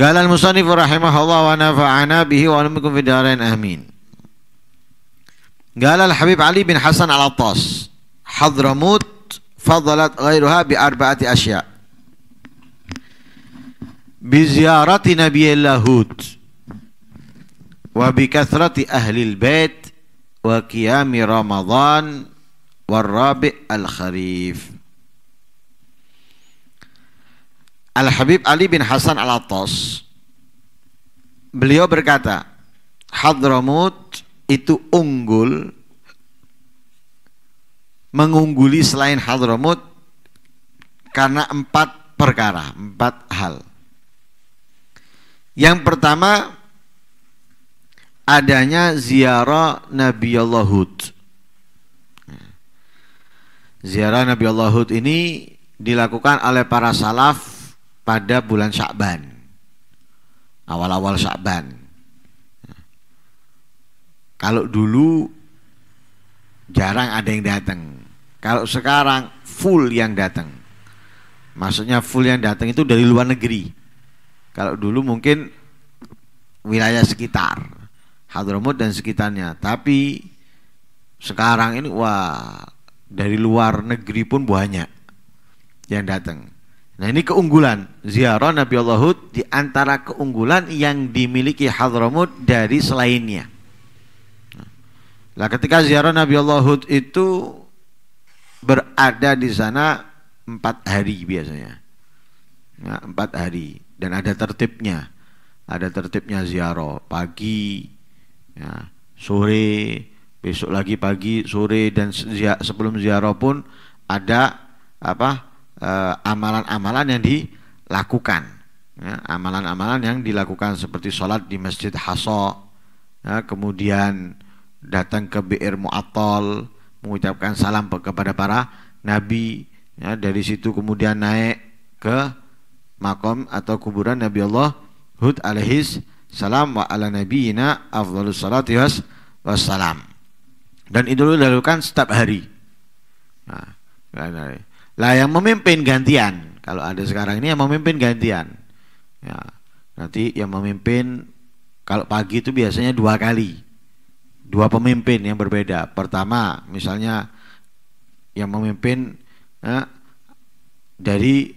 قال المصنف رحمه الله ونفعنا به وعلمكم في الدارين آمين قال الحبيب علي بن حسن على الطاس حضرموت فضلت غيرها بأربعة أشياء بزيارة نبي اللاهوت وبكثرة أهل البيت وقيام رمضان والرابع الخريف Al-Habib Ali bin Hasan Al-Attas beliau berkata Hadramut itu unggul mengungguli selain Hadramut karena empat perkara, empat hal. Yang pertama adanya ziarah Nabi Allah Hud. Ziarah Nabi Allah Hud ini dilakukan oleh para salaf pada bulan Syakban awal-awal Syakban kalau dulu jarang ada yang datang kalau sekarang full yang datang maksudnya full yang datang itu dari luar negeri kalau dulu mungkin wilayah sekitar Hadramut dan sekitarnya tapi sekarang ini wah dari luar negeri pun banyak yang datang Nah ini keunggulan ziarah Nabi Allah Hud di antara keunggulan yang dimiliki Hadramut dari selainnya. Nah ketika ziarah Nabi Allah Hud itu berada di sana empat hari biasanya, nah, empat hari dan ada tertibnya, ada tertibnya ziarah pagi, ya, sore, besok lagi pagi, sore dan sebelum ziarah pun ada apa Eh, amalan-amalan yang dilakukan ya, amalan-amalan ya, yang dilakukan seperti sholat di masjid Haso ya, kemudian datang ke bir mu'attal mengucapkan salam kepada para nabi ya, dari situ kemudian naik ke makom atau kuburan Nabi Allah Hud alaihis salam wa ala nabiina afdalus salati was wassalam dan itu dilakukan setiap hari nah, kan, eh, lah yang memimpin gantian. Kalau ada sekarang ini yang memimpin gantian. Ya, nanti yang memimpin kalau pagi itu biasanya dua kali. Dua pemimpin yang berbeda. Pertama, misalnya yang memimpin ya, dari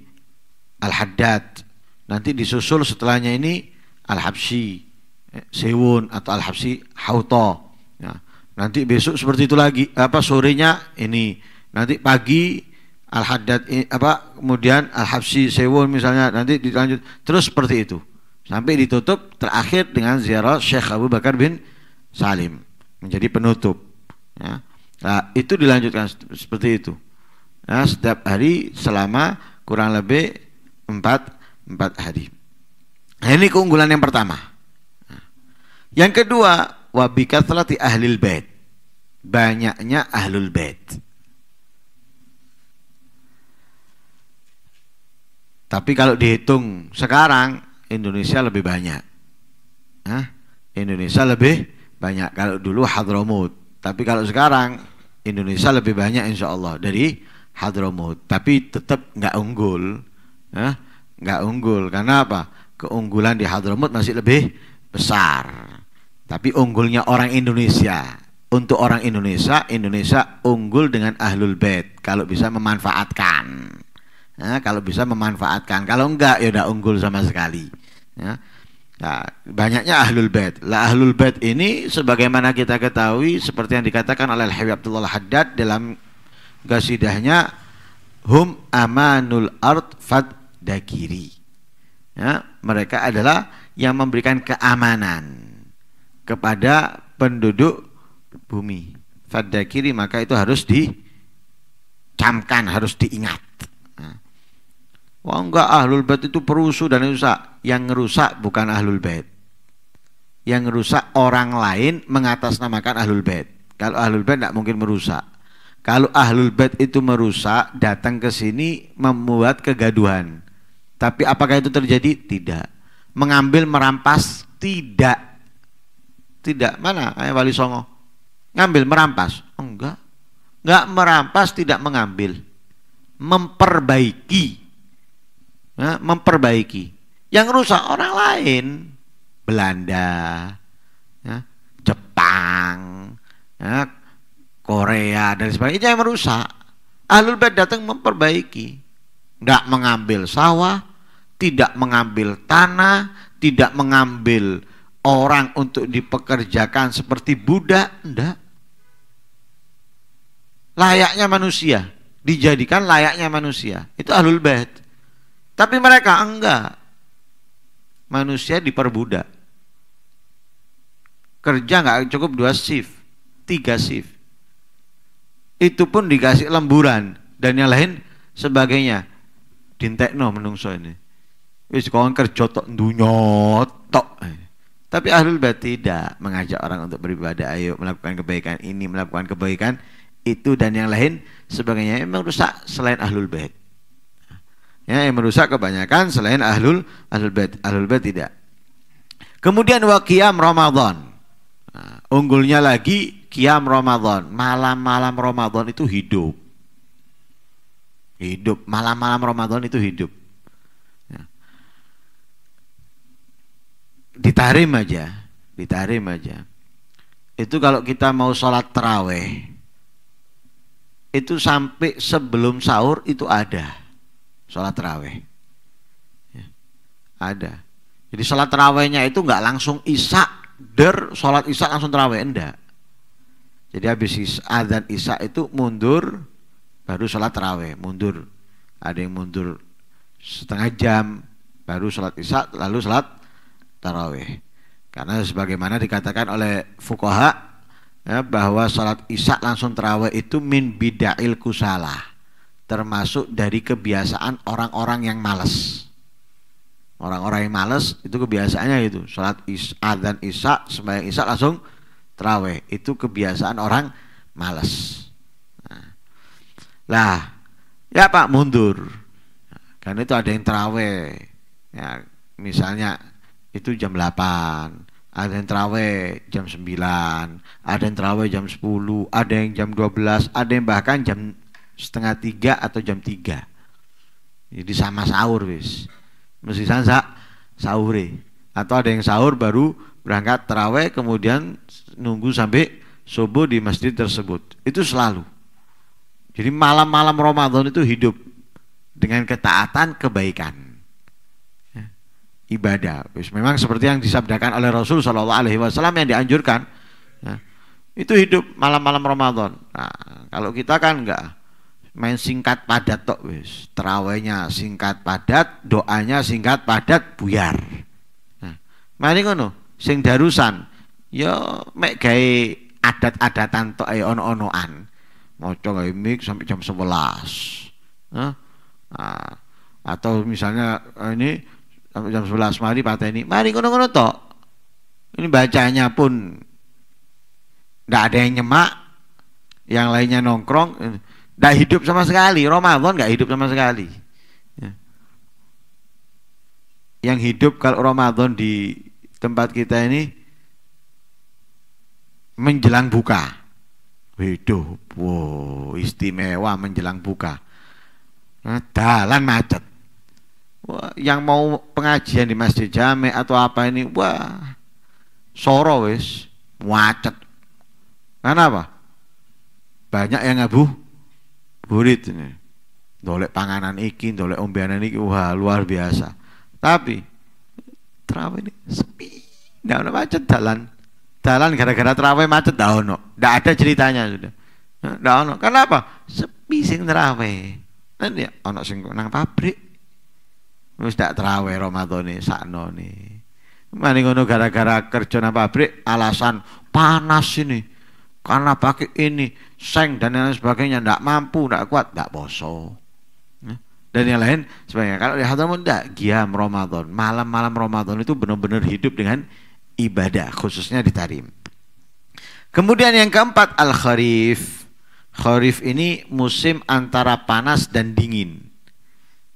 Al-Haddad. Nanti disusul setelahnya ini Al-Habsyi, ya, Sewun atau al habsi Hauto. Ya. Nanti besok seperti itu lagi. Apa sorenya ini. Nanti pagi Al Haddad apa kemudian Al Habsi Sewon misalnya nanti dilanjut terus seperti itu sampai ditutup terakhir dengan ziarah Syekh Abu Bakar bin Salim menjadi penutup ya. nah, itu dilanjutkan seperti itu nah, setiap hari selama kurang lebih empat empat hari nah, ini keunggulan yang pertama ya. yang kedua wabikat telah di ahlil bait banyaknya ahlul bait Tapi kalau dihitung sekarang Indonesia lebih banyak. Hah? Indonesia lebih banyak. Kalau dulu Hadramut, tapi kalau sekarang Indonesia lebih banyak insya Allah dari Hadramut. Tapi tetap nggak unggul, Hah? nggak unggul. Karena apa? Keunggulan di Hadramut masih lebih besar. Tapi unggulnya orang Indonesia untuk orang Indonesia, Indonesia unggul dengan ahlul bait kalau bisa memanfaatkan ya, kalau bisa memanfaatkan kalau enggak ya udah unggul sama sekali ya. Nah, banyaknya ahlul bait. Lah ahlul bait ini sebagaimana kita ketahui seperti yang dikatakan oleh Habib Abdullah Haddad dalam gasidahnya hum amanul ard fad dakiri. Ya, mereka adalah yang memberikan keamanan kepada penduduk bumi. Fadakiri maka itu harus dicamkan, harus diingat. Wah enggak ahlul bait itu perusuh dan rusak. Yang rusak bukan ahlul bait. Yang rusak orang lain mengatasnamakan ahlul bait. Kalau ahlul bait tidak mungkin merusak. Kalau ahlul bait itu merusak, datang ke sini membuat kegaduhan. Tapi apakah itu terjadi? Tidak. Mengambil merampas? Tidak. Tidak. Mana Ayah Wali Songo? Ngambil merampas? Enggak. Enggak merampas, tidak mengambil. Memperbaiki Nah, memperbaiki. Yang rusak orang lain, Belanda, ya, Jepang, ya, Korea dan sebagainya yang merusak. Ahlul bait datang memperbaiki, tidak mengambil sawah, tidak mengambil tanah, tidak mengambil orang untuk dipekerjakan seperti budak, tidak. Layaknya manusia, dijadikan layaknya manusia. Itu ahlul bait. Tapi mereka enggak. Manusia diperbudak. Kerja enggak cukup dua shift, tiga shift. Itu pun dikasih lemburan dan yang lain sebagainya. Dintekno menungso ini. Wis kon kerja tok dunya tok. Tapi ahlul bait tidak mengajak orang untuk beribadah, ayo melakukan kebaikan ini, melakukan kebaikan itu dan yang lain sebagainya. Memang rusak selain ahlul bait. Ya, yang merusak kebanyakan selain ahlul ahlul bait. Ahlul bait tidak. Kemudian wakiam qiyam Ramadan. Nah, unggulnya lagi kiam Ramadan. Malam-malam Ramadan itu hidup. Hidup malam-malam Ramadan itu hidup. Ya. Ditarim aja, ditarim aja. Itu kalau kita mau sholat teraweh, itu sampai sebelum sahur itu ada sholat terawih. Ya. Ada. Jadi sholat terawihnya itu nggak langsung isak der sholat isak langsung terawih enggak. Jadi habis Isa dan isak itu mundur baru sholat terawih mundur. Ada yang mundur setengah jam baru sholat isak lalu sholat tarawih. Karena sebagaimana dikatakan oleh fukoha ya, bahwa sholat isak langsung terawih itu min bida'il kusalah termasuk dari kebiasaan orang-orang yang malas. Orang-orang yang malas itu kebiasaannya itu sholat isya dan isya sembahyang isya langsung teraweh. Itu kebiasaan orang malas. Nah. lah, ya Pak mundur. Karena itu ada yang teraweh. Ya, misalnya itu jam 8 ada yang teraweh jam 9 ada yang teraweh jam 10 ada yang jam 12 ada yang bahkan jam setengah tiga atau jam tiga jadi sama sahur wis mesti sana sahur e. atau ada yang sahur baru berangkat teraweh kemudian nunggu sampai subuh di masjid tersebut itu selalu jadi malam-malam Ramadan itu hidup dengan ketaatan kebaikan ya. ibadah. Memang seperti yang disabdakan oleh Rasul Shallallahu Alaihi Wasallam yang dianjurkan, ya. itu hidup malam-malam Ramadan. Nah, kalau kita kan enggak, main singkat padat tok wis. Terawihnya singkat padat, doanya singkat padat buyar. Nah, mari ngono, sing darusan yo ya, mek gawe adat-adatan tok ae ono-onoan. Maca gawe mik sampai jam 11. Nah, nah, atau misalnya eh, ini sampai jam 11 mari ini. Mari ngono-ngono tok. Ini bacanya pun ndak ada yang nyemak, yang lainnya nongkrong eh, Nggak hidup sama sekali. Ramadan nggak hidup sama sekali. Ya. Yang hidup kalau Ramadan di tempat kita ini menjelang buka. Hidup, wow, istimewa menjelang buka. Nah, dalan macet. Wah, yang mau pengajian di Masjid Jame atau apa ini, wah, soro macet. Karena apa? Banyak yang abu Burit ini. Dolek panganan iki, dolek ombeanan iki, wah luar biasa. Tapi terawih ini sepi. Nggak ada macet jalan, jalan gara-gara terawih macet dah ada ceritanya sudah. Nggak Kenapa? Sepi sing terawih. Kan ya ono sing nang pabrik. Wis ndak terawih Ramadane sakno ne. Mane ngono gara-gara kerja nang pabrik alasan panas ini. Karena pakai ini seng dan lain sebagainya tidak mampu tidak kuat tidak poso ya. dan yang lain sebagainya kalau di hadramut tidak giam Ramadan malam-malam Ramadan itu benar-benar hidup dengan ibadah khususnya di Tarim kemudian yang keempat al kharif kharif ini musim antara panas dan dingin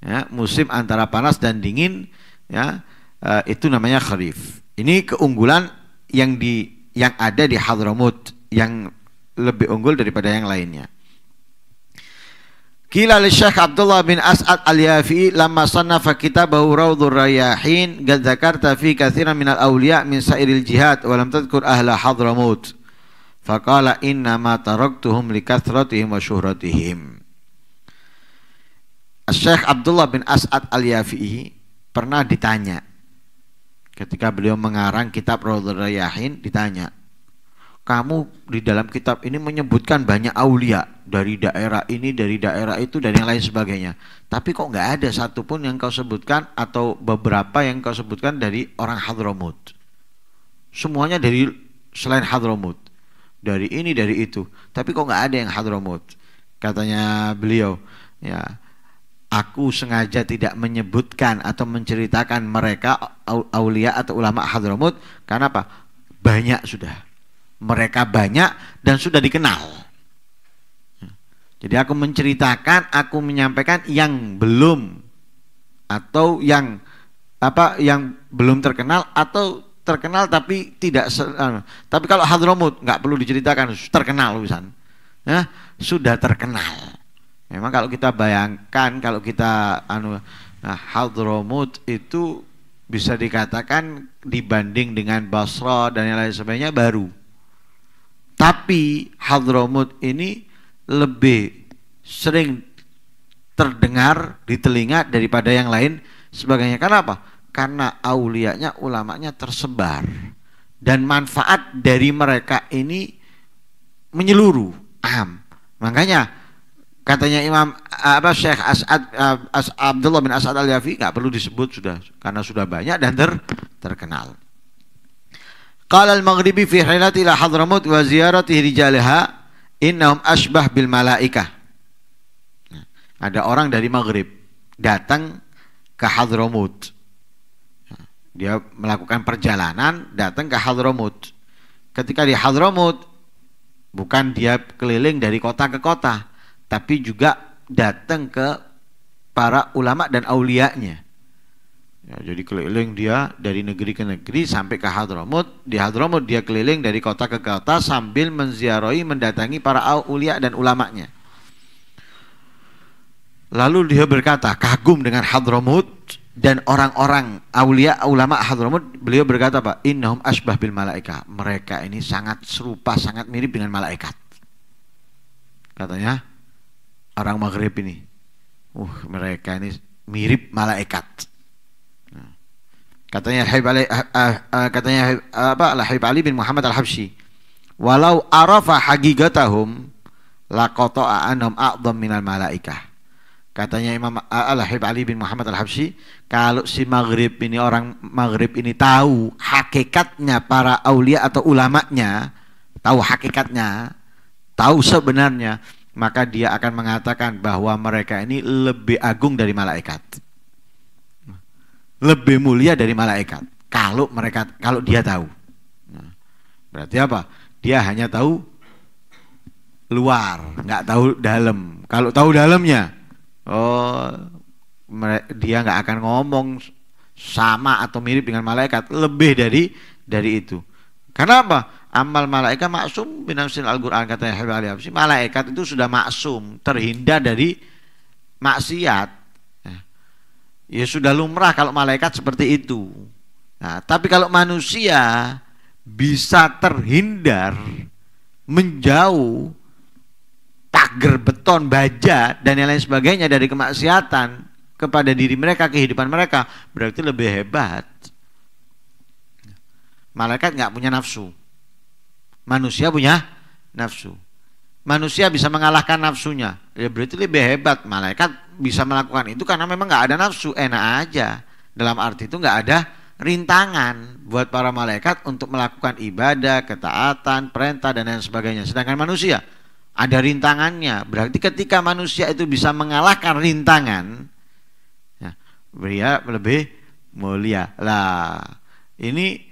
ya, musim antara panas dan dingin ya eh, itu namanya kharif ini keunggulan yang di yang ada di hadramut yang lebih unggul daripada yang lainnya. Kila li Syekh Abdullah bin As'ad al-Yafi'i lamma sannafa kitabahu Rawdur Rayahin gad zakarta fi katsiran min al-awliya min sairil jihad wa lam tadhkur ahla Hadramut. Faqala inna ma taraktuhum li kathratihim wa syuhratihim. Syekh Abdullah bin As'ad al-Yafi'i pernah ditanya ketika beliau mengarang kitab Rawdur Rayahin ditanya kamu di dalam kitab ini menyebutkan banyak aulia dari daerah ini, dari daerah itu, dan yang lain sebagainya. Tapi kok nggak ada satupun yang kau sebutkan atau beberapa yang kau sebutkan dari orang Hadramut. Semuanya dari selain Hadramut. Dari ini, dari itu. Tapi kok nggak ada yang Hadramut. Katanya beliau, ya aku sengaja tidak menyebutkan atau menceritakan mereka aulia atau ulama Hadramut karena apa? Banyak sudah mereka banyak dan sudah dikenal. Jadi aku menceritakan, aku menyampaikan yang belum atau yang apa yang belum terkenal atau terkenal tapi tidak anu, tapi kalau Hadromut nggak perlu diceritakan terkenal urusan ya sudah terkenal memang kalau kita bayangkan kalau kita anu nah, Hadromut itu bisa dikatakan dibanding dengan Basra dan yang lain sebagainya baru tapi Hadramut ini lebih sering terdengar di telinga daripada yang lain sebagainya. Karena apa? Karena aulianya, ulamanya tersebar dan manfaat dari mereka ini menyeluruh. Am. Makanya katanya Imam eh, apa Syekh As'ad eh, As, Abdullah bin As'ad Al-Yafi nggak perlu disebut sudah karena sudah banyak dan ter, terkenal. Qala al-Maghribi fi hilati ila Hadramut wa ziyaratihi rijalaha innahum asbah bil malaikah. Ya. ada orang dari Maghrib datang ke Hadramut. Ya. Dia melakukan perjalanan datang ke Hadramut. Ketika di Hadramut bukan dia keliling dari kota ke kota, tapi juga datang ke para ulama dan aulianya. Ya, jadi keliling dia dari negeri ke negeri sampai ke Hadramut. Di Hadramut dia keliling dari kota ke kota sambil menziarahi mendatangi para aulia dan ulamanya. Lalu dia berkata kagum dengan Hadramut dan orang-orang aulia ulama Hadramut. Beliau berkata, "Pak, innahum asbah bil malaika." Mereka ini sangat serupa, sangat mirip dengan malaikat. Katanya orang Maghrib ini. Uh, mereka ini mirip malaikat Katanya Habib Ali uh, uh, katanya uh, apa Habib Ali bin Muhammad Al-Habsyi. Walau arafa haqiqatahum qata'a anhum a'dham minal malaikah. Katanya Imam Al-Habib Ali bin Muhammad Al-Habsyi, kalau si Maghrib ini orang Maghrib ini tahu hakikatnya para aulia atau ulamanya, tahu hakikatnya, tahu sebenarnya, maka dia akan mengatakan bahwa mereka ini lebih agung dari malaikat lebih mulia dari malaikat kalau mereka kalau dia tahu. Nah, berarti apa? Dia hanya tahu luar, nggak tahu dalam. Kalau tahu dalamnya, oh dia nggak akan ngomong sama atau mirip dengan malaikat, lebih dari dari itu. Karena apa? Amal malaikat maksum binasin Al-Qur'an katanya Habib Ali Malaikat itu sudah maksum, terhindar dari maksiat Ya sudah lumrah kalau malaikat seperti itu. Nah, tapi kalau manusia bisa terhindar menjauh pagar beton, baja dan lain-lain sebagainya dari kemaksiatan kepada diri mereka, kehidupan mereka berarti lebih hebat. Malaikat nggak punya nafsu. Manusia punya nafsu. Manusia bisa mengalahkan nafsunya. Ya berarti lebih hebat. Malaikat bisa melakukan itu karena memang nggak ada nafsu enak aja dalam arti itu nggak ada rintangan buat para malaikat untuk melakukan ibadah ketaatan perintah dan lain sebagainya sedangkan manusia ada rintangannya berarti ketika manusia itu bisa mengalahkan rintangan ya, lebih mulia lah ini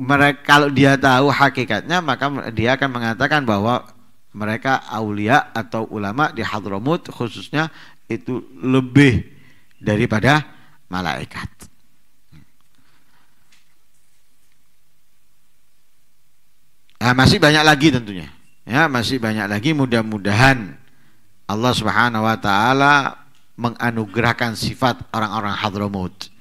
mereka kalau dia tahu hakikatnya maka dia akan mengatakan bahwa mereka aulia atau ulama di Hadramut khususnya itu lebih daripada malaikat. Nah, masih banyak lagi tentunya. Ya, masih banyak lagi mudah-mudahan Allah Subhanahu wa taala menganugerahkan sifat orang-orang hadromut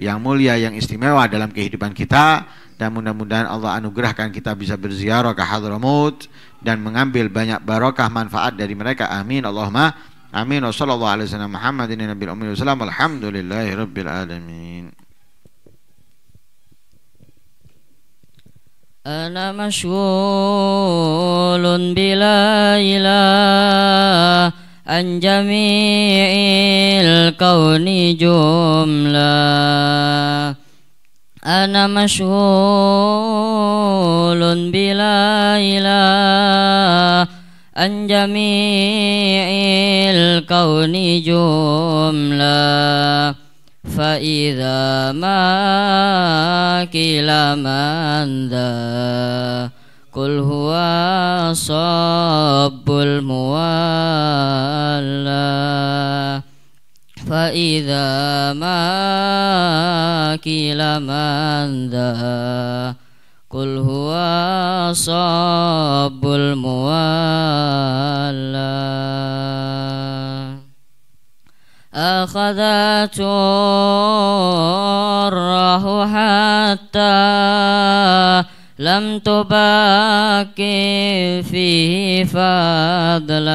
yang mulia yang istimewa dalam kehidupan kita dan mudah-mudahan Allah anugerahkan kita bisa berziarah ke hadromut dan mengambil banyak barokah manfaat dari mereka. Amin. Allahumma آمين وصلى الله على سيدنا محمد النبي الأمي والسلام والحمد لله رب العالمين أنا مشغول بلا إله عن جميع الكون جملة أنا مشغول بلا إله عن جميع الكون جملة فإذا ما كلا من ذا قل هو صب الموالى فإذا ما كلا من ذا قل هو صاب الموالى أخذت الره حتى لم تبك فيه فضلا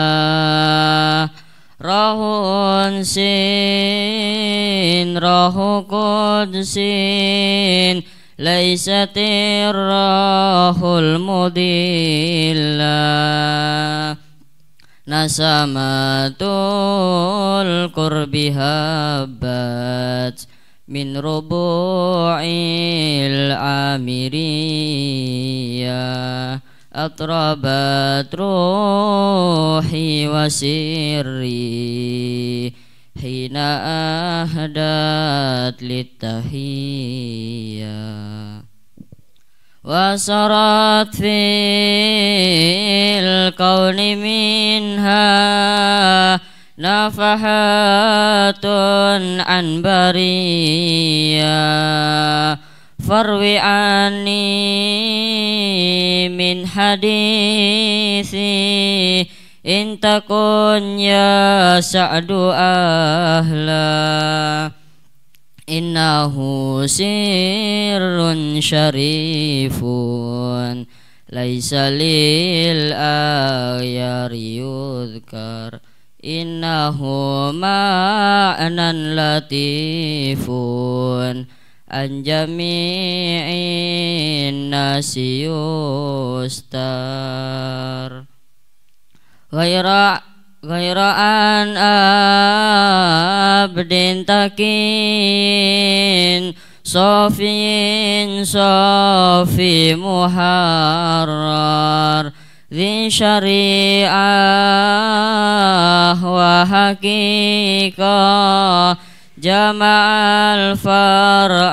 راه سين راه قدسين ليست الراح المضلة نسمات القرب هبت من ربوع العامرية أطربت روحي وسري Hina mu "Firman-Mu, firman fil "Firman-Mu, "Firman-Mu, "Firman-Mu, min mu intakun ya sa'du ahla innahu sirrun syarifun laisa lil ayar yudhkar innahu ma'nan latifun Anjami jami'in nasi yustar ghaira ghaira an abdin takin صافي صافي محرر ذي شريعة وحقيقة جمع الفرع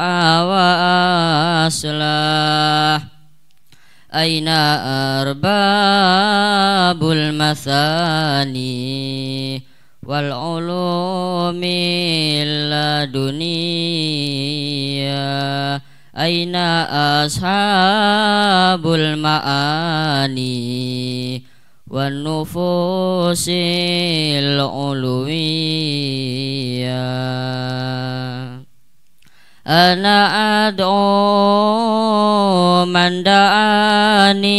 وأصلح أين أرباب المثاني والعلوم اللدنيا أين أصحاب المعاني والنفوس العلوية أنا أدعو من دعاني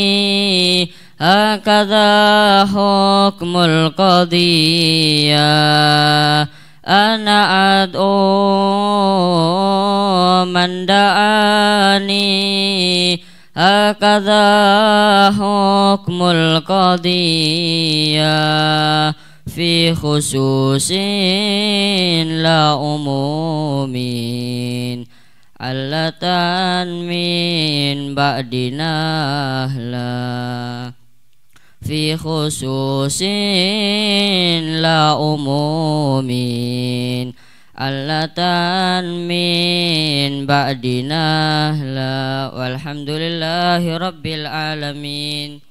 هكذا حكم القضية أنا أدعو من دعاني هكذا حكم القضية في خصوص لا أموم علة من بعد نهلا في خصوص لا أموم علة من بعد نهلا والحمد لله رب العالمين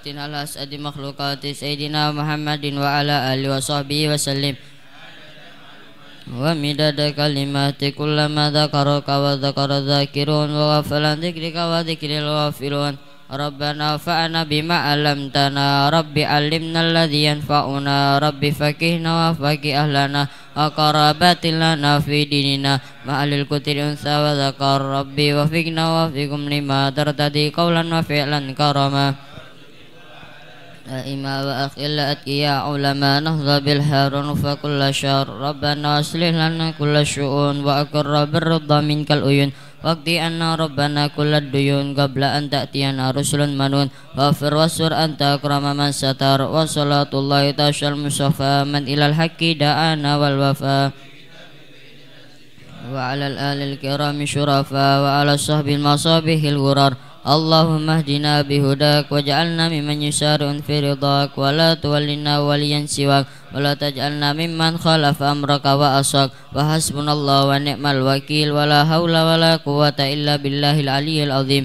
salawatin ala asadi makhlukati Sayyidina Muhammadin wa ala alihi wa sahbihi wa wa midada kalimati kullama dhakaraka wa dhakara dhakirun wa ghafalan dhikrika wa dhikril ghafirun Rabbana fa'ana bima alamtana Rabbi alimna alladhi yanfa'una Rabbi fakihna ahlana Akarabatin lana fi Ma'alil kutir unsa wa wa fikna wa fikum lima Tertadi qawlan wa fi'lan karamah أئمة وأخل يا علماء نهض بالهارون فكل شر ربنا أصلح لنا كل الشؤون وأقر بالرضا منك الأيون واقضي أن ربنا كل الديون قبل أن تأتينا رسل منون واغفر واستر أنت أكرم من ستر وصلاة الله تشى المصفى من إلى الحق دعانا والوفاء وعلى الآل الكرام شرفاء وعلى الصحب المصابيح الغرار Allahumma ihdina bihudak waj'alna mimman yusharun fi ridak wa la tuwallina waliyan siwak wa la taj'alna mimman khalafa amraka wa asak wa hasbunallahu wa ni'mal wakil wa la hawla wa la quwata illa billahil aliyyil azim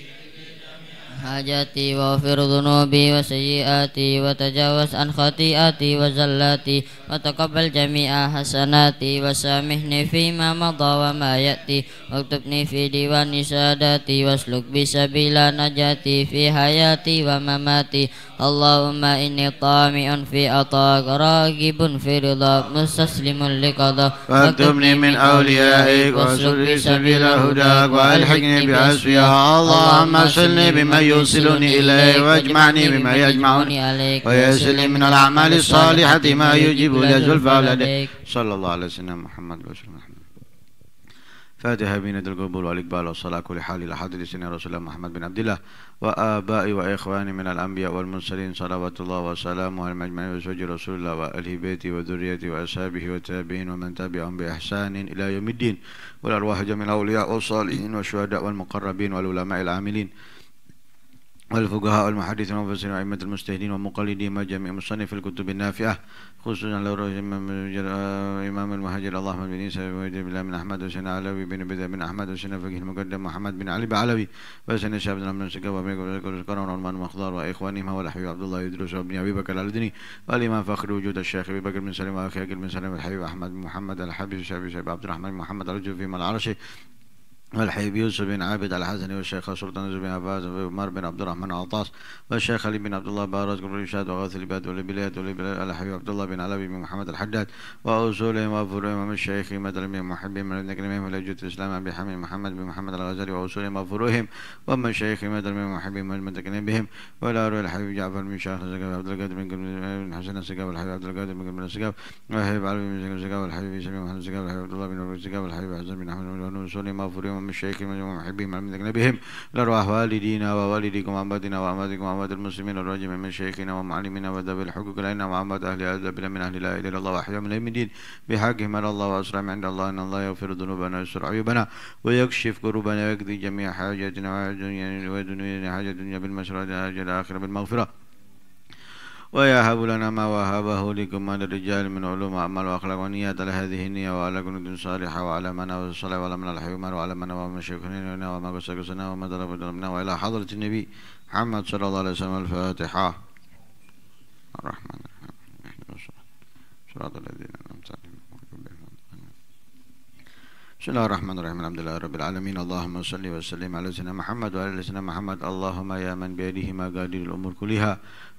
hajati wa fir dhunubi wa sayyiati wa tajawaz an khati'ati wa zallati wa taqabbal jami'a hasanati wa samihni fi ma madha wa ma yati wa tubni sluk bi najati fi hayati wa mamati Allahumma inni ta'mi fi atak ragibun fi rida musaslimun liqada wa tubni min awliya'i wa sluk sabila hudak wa alhaqni bi Allahumma sulli bi يوصلني إليه ويجمعني بما يجمعني عليك ويسر من الأعمال الصالحة ما يجيب لي زلفى صلى الله على سيدنا محمد وسلم الله فاتحة بنة القبول والإقبال والصلاة كل حال إلى حضرة سيدنا رسول الله محمد بن عبد الله وآبائي وإخواني من الأنبياء والمرسلين صلوات الله وسلامه على المجمعين وزوج رسول الله وآله بيتي وذريتي وأصحابه والتابعين ومن تبعهم بإحسان إلى يوم الدين والأرواح جميع الأولياء والصالحين والشهداء والمقربين والعلماء العاملين والفقهاء والمحدثين والمفسرين وأئمة المجتهدين ومقلدين وجميع مصنف الكتب النافعة خصوصا لو روى آه، إمام المهاجر اللهم بن عيسى بن بالله من أحمد وسنة علوي بن بدر بن أحمد وسنة فقيه المقدم محمد بن علي بعلوي وسنة شاب بن عمرو سكا وابن كرم وعلمان مخضار وإخوانهما والأحبي عبد الله يدرس وابن أبي بكر الأردني والإمام فخر وجود الشيخ أبي بكر بن سليم وأخي بن سليم الحبيب أحمد بن محمد الحبيب شعبي عبد الرحمن محمد الجوفي من العرشي والحبيب يوسف بن عابد الحسني والشيخ سلطان بن عباس وعمر بن عبد الرحمن عطاس والشيخ علي بن عبد الله بارز قبل الشهاد وغاث الباد والبلاد والبلاد الحبيب عبد الله بن علي بن محمد الحداد واصولهم وفروعهم من الشيخ مدر بن محب من ابن من ولجوة الاسلام ابي حميد محمد بن محمد الغزالي واصولهم وفروعهم ومن الشيخ مدر بن محب من المتكلم بهم ولا روي الحبيب جعفر بن شيخ السقاف عبد القادر بن حسن السقاف والحبيب عبد القادر بن السقاف والحبيب علي بن السقاف والحبيب سمير محمد السقاف والحبيب عبد الله بن السقاف والحبيب حسن بن احمد واصولهم وفروعهم والمشايخ والمحبين والمن أجنبهم لأرواح والدينا ووالديكم وأمواتنا وأمواتكم وأموات المسلمين الرجم من شيخنا ومعلمنا وذوي الحقوق لنا وأموات أهل هذا من أهل لا إله إلا الله وحيا من المدين بحقهم على الله وأسلام عند الله أن الله يغفر ذنوبنا ويسر عيوبنا ويكشف كروبنا ويقضي جميع حاجاتنا ودنيانا حاجة الدنيا بالمسرات الآخرة بالمغفرة ويهب لنا ما وهبه لكم من الرجال من علوم أعمال وأخلاق ونيات على هذه النية وعلى جنود صالحة وعلى منا والصلاة وعلى من الحيوان وعلى من ومن شكرنا وما قسقسنا وما ضرب ضربنا وإلى حضرة النبي محمد صلى الله عليه وسلم الفاتحة الرحمن الرحيم صراط الذين أنعمت عليهم بسم الله الرحمن الرحيم الحمد لله رب العالمين اللهم صل وسلم على سيدنا محمد وعلى سيدنا محمد اللهم يا من بيده مقادير الأمور كلها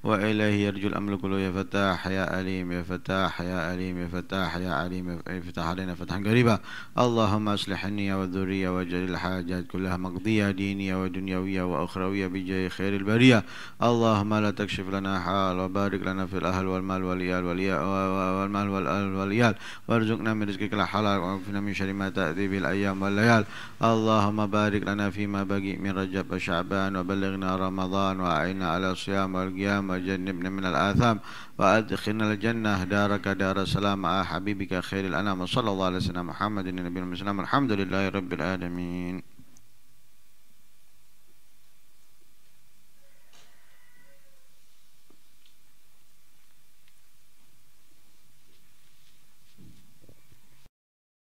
وإليه يرجو الأمل كله يا فتاح يا أليم يا فتاح يا أليم يا فتاح يا عليم يا فتح علينا فتحا قريبا اللهم أصلح النية والذرية واجعل الحاجات كلها مقضية دينية ودنيوية وأخروية بجاه خير البرية اللهم لا تكشف لنا حال وبارك لنا في الأهل والمال واليال والمال والأهل واليال وارزقنا من رزقك الحلال وعفنا من شر ما تأتي به الأيام والليال اللهم بارك لنا فيما بقي من رجب وشعبان وبلغنا رمضان وأعنا على الصيام والقيام وجنبنا من الآثام وأدخلنا الجنة دارك دار السلام على آه، حبيبك خير الأنام صلى الله عليه وسلم محمد النبي المسلم الحمد لله رب العالمين